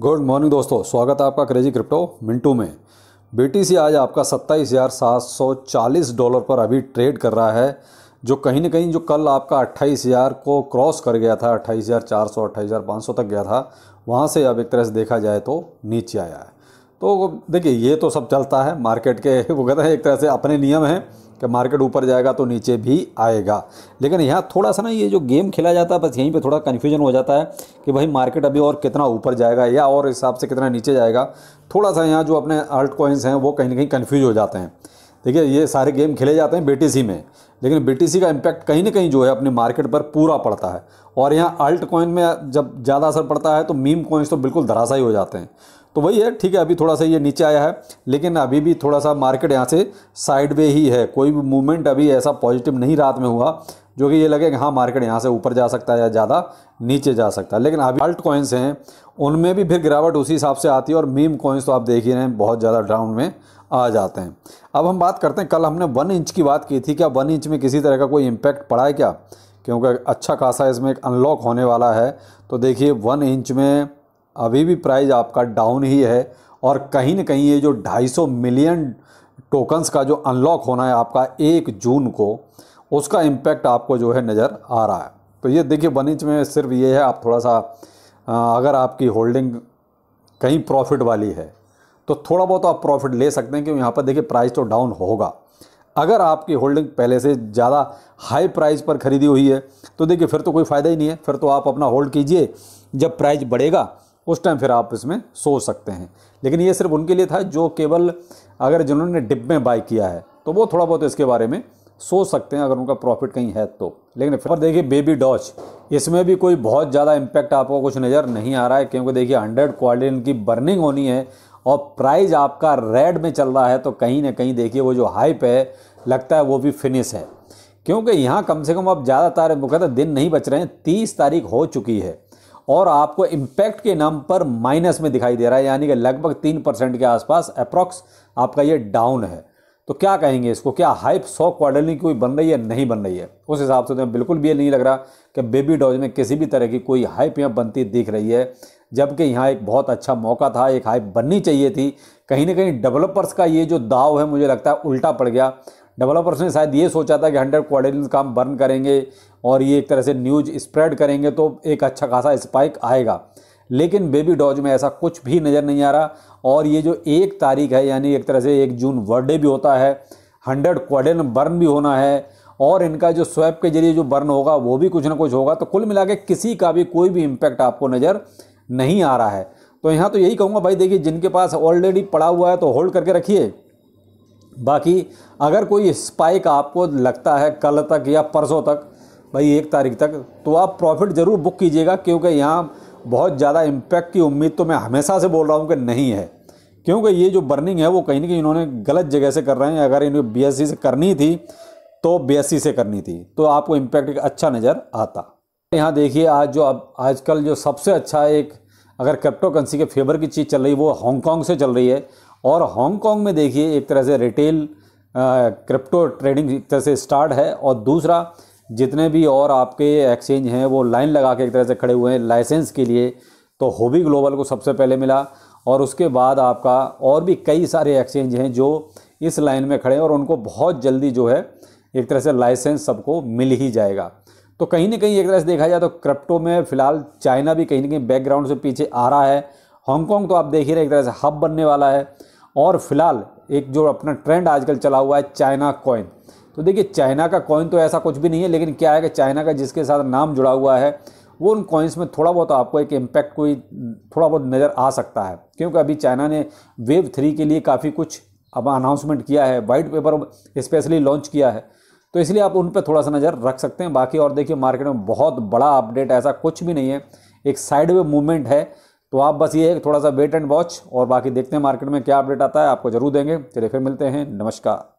good morning दोस्तों स्वागत है आपका क्रेजी क्रिप्टो मिंटू में बीटीसी आज आपका सत्ताईस हज़ार सात सौ चालीस डॉलर पर अभी ट्रेड कर रहा है जो कहीं ना कहीं जो कल आपका अट्ठाईस हज़ार को क्रॉस कर गया था अट्ठाईस हज़ार चार सौ अट्ठाईस हज़ार पाँच सौ तक गया था वहाँ से अब एक तरह से देखा जाए तो नीचे आया है तो देखिए ये तो सब चलता है मार्केट के वो कहते हैं एक तरह से अपने नियम हैं कि मार्केट ऊपर जाएगा तो नीचे भी आएगा लेकिन यहाँ थोड़ा सा ना ये जो गेम खेला जाता है बस यहीं पे थोड़ा कन्फ्यूजन हो जाता है कि भाई मार्केट अभी और कितना ऊपर जाएगा या और हिसाब से कितना नीचे जाएगा थोड़ा सा यहाँ जो अपने अल्ट कॉइन्स हैं वो कहीं ना कहीं कन्फ्यूज हो जाते हैं देखिए ये सारे गेम खेले जाते हैं बी में लेकिन बी का इम्पैक्ट कहीं ना कहीं जो है अपने मार्केट पर पूरा पड़ता है और यहाँ अल्ट कॉइन में जब ज़्यादा असर पड़ता है तो मीम कॉइन्स तो बिल्कुल ही हो जाते हैं तो वही है ठीक है अभी थोड़ा सा ये नीचे आया है लेकिन अभी भी थोड़ा सा मार्केट यहाँ से साइड वे ही है कोई भी मूवमेंट अभी ऐसा पॉजिटिव नहीं रात में हुआ जो कि ये लगे कि हाँ मार्केट यहाँ से ऊपर जा सकता है या ज़्यादा नीचे जा सकता है लेकिन अभी अल्ट कॉइन्स हैं उनमें भी फिर गिरावट उसी हिसाब से आती है और मीम कॉइन्स तो आप देख ही रहे हैं बहुत ज़्यादा डाउन में आ जाते हैं अब हम बात करते हैं कल हमने वन इंच की बात की थी क्या वन इंच में किसी तरह का कोई इम्पैक्ट पड़ा है क्या क्योंकि अच्छा खासा इसमें एक अनलॉक होने वाला है तो देखिए वन इंच में अभी भी प्राइस आपका डाउन ही है और कहीं ना कहीं ये जो 250 मिलियन टोकन्स का जो अनलॉक होना है आपका एक जून को उसका इम्पैक्ट आपको जो है नज़र आ रहा है तो ये देखिए वन इंच में सिर्फ ये है आप थोड़ा सा अगर आपकी होल्डिंग कहीं प्रॉफिट वाली है तो थोड़ा बहुत आप प्रॉफिट ले सकते हैं क्योंकि यहाँ पर देखिए प्राइस तो डाउन होगा अगर आपकी होल्डिंग पहले से ज़्यादा हाई प्राइस पर खरीदी हुई है तो देखिए फिर तो कोई फ़ायदा ही नहीं है फिर तो आप अपना होल्ड कीजिए जब प्राइस बढ़ेगा उस टाइम फिर आप इसमें सो सकते हैं लेकिन ये सिर्फ उनके लिए था जो केवल अगर जिन्होंने डिब्बे बाई किया है तो वो थोड़ा बहुत इसके बारे में सोच सकते हैं अगर उनका प्रॉफिट कहीं है तो लेकिन फिर देखिए बेबी डॉच इसमें भी कोई बहुत ज़्यादा इम्पैक्ट आपको कुछ नज़र नहीं आ रहा है क्योंकि देखिए हंड्रेड क्वालिटी इनकी बर्निंग होनी है और प्राइस आपका रेड में चल रहा है तो कहीं ना कहीं देखिए वो जो हाइप है लगता है वो भी फिनिश है क्योंकि यहाँ कम से कम अब ज़्यादातर मुख्यतः दिन नहीं बच रहे हैं तीस तारीख हो चुकी है और आपको इम्पैक्ट के नाम पर माइनस में दिखाई दे रहा है यानी कि लगभग तीन परसेंट के आसपास अप्रॉक्स आपका ये डाउन है तो क्या कहेंगे इसको क्या हाइप सौ क्वार्टरली कोई बन रही है नहीं बन रही है उस हिसाब से तो बिल्कुल भी ये नहीं लग रहा कि बेबी डॉज में किसी भी तरह की कोई हाइप यहाँ बनती दिख रही है जबकि यहाँ एक बहुत अच्छा मौका था एक हाइप बननी चाहिए थी कहीं ना कहीं डेवलपर्स का ये जो दाव है मुझे लगता है उल्टा पड़ गया डेवलपर्स ने शायद ये सोचा था कि हंड्रेड क्वाड्रिलियन काम बर्न करेंगे और ये एक तरह से न्यूज स्प्रेड करेंगे तो एक अच्छा खासा स्पाइक आएगा लेकिन बेबी डॉज में ऐसा कुछ भी नज़र नहीं आ रहा और ये जो एक तारीख है यानी एक तरह से एक जून बर्थडे भी होता है हंड्रेड क्वाडन बर्न भी होना है और इनका जो स्वैप के जरिए जो बर्न होगा वो भी कुछ ना कुछ होगा तो कुल मिला के किसी का भी कोई भी इम्पैक्ट आपको नज़र नहीं आ रहा है तो यहाँ तो यही कहूँगा भाई देखिए जिनके पास ऑलरेडी पड़ा हुआ है तो होल्ड करके रखिए बाकी अगर कोई स्पाइक आपको लगता है कल तक या परसों तक भाई एक तारीख तक तो आप प्रॉफिट ज़रूर बुक कीजिएगा क्योंकि यहाँ बहुत ज़्यादा इम्पैक्ट की उम्मीद तो मैं हमेशा से बोल रहा हूँ कि नहीं है क्योंकि ये जो बर्निंग है वो कहीं ना कहीं इन्होंने गलत जगह से कर रहे हैं अगर इन्हें बी से करनी थी तो बी से करनी थी तो आपको इम्पैक्ट अच्छा नज़र आता यहाँ देखिए आज जो अब आजकल जो सबसे अच्छा एक अगर क्रिप्टोकरेंसी के फेवर की चीज़ चल रही है वो हांगकॉन्ग से चल रही है और हांगकॉन्ग में देखिए एक तरह से रिटेल क्रिप्टो ट्रेडिंग एक तरह से स्टार्ट है और दूसरा जितने भी और आपके एक्सचेंज हैं वो लाइन लगा के एक तरह से खड़े हुए हैं लाइसेंस के लिए तो होबी ग्लोबल को सबसे पहले मिला और उसके बाद आपका और भी कई सारे एक्सचेंज हैं जो इस लाइन में खड़े हैं और उनको बहुत जल्दी जो है एक तरह से लाइसेंस सबको मिल ही जाएगा तो कहीं ना कहीं एक तरह से देखा जाए तो क्रिप्टो में फिलहाल चाइना भी कहीं ना कहीं बैकग्राउंड से पीछे आ रहा है हांगकॉन्ग तो आप देख ही रहे एक तरह से हब बनने वाला है और फिलहाल एक जो अपना ट्रेंड आजकल चला हुआ है चाइना कॉइन तो देखिए चाइना का कॉइन तो ऐसा कुछ भी नहीं है लेकिन क्या है कि चाइना का जिसके साथ नाम जुड़ा हुआ है वो उन कॉइन्स में थोड़ा बहुत आपको एक इम्पैक्ट कोई थोड़ा बहुत नज़र आ सकता है क्योंकि अभी चाइना ने वेव थ्री के लिए काफ़ी कुछ अब अनाउंसमेंट किया है वाइट पेपर स्पेशली लॉन्च किया है तो इसलिए आप उन पर थोड़ा सा नज़र रख सकते हैं बाकी और देखिए मार्केट में बहुत बड़ा अपडेट ऐसा कुछ भी नहीं है एक साइड वे मूवमेंट है तो आप बस ये है थोड़ा सा वेट एंड वॉच और बाकी देखते हैं मार्केट में क्या अपडेट आता है आपको जरूर देंगे चलिए फिर मिलते हैं नमस्कार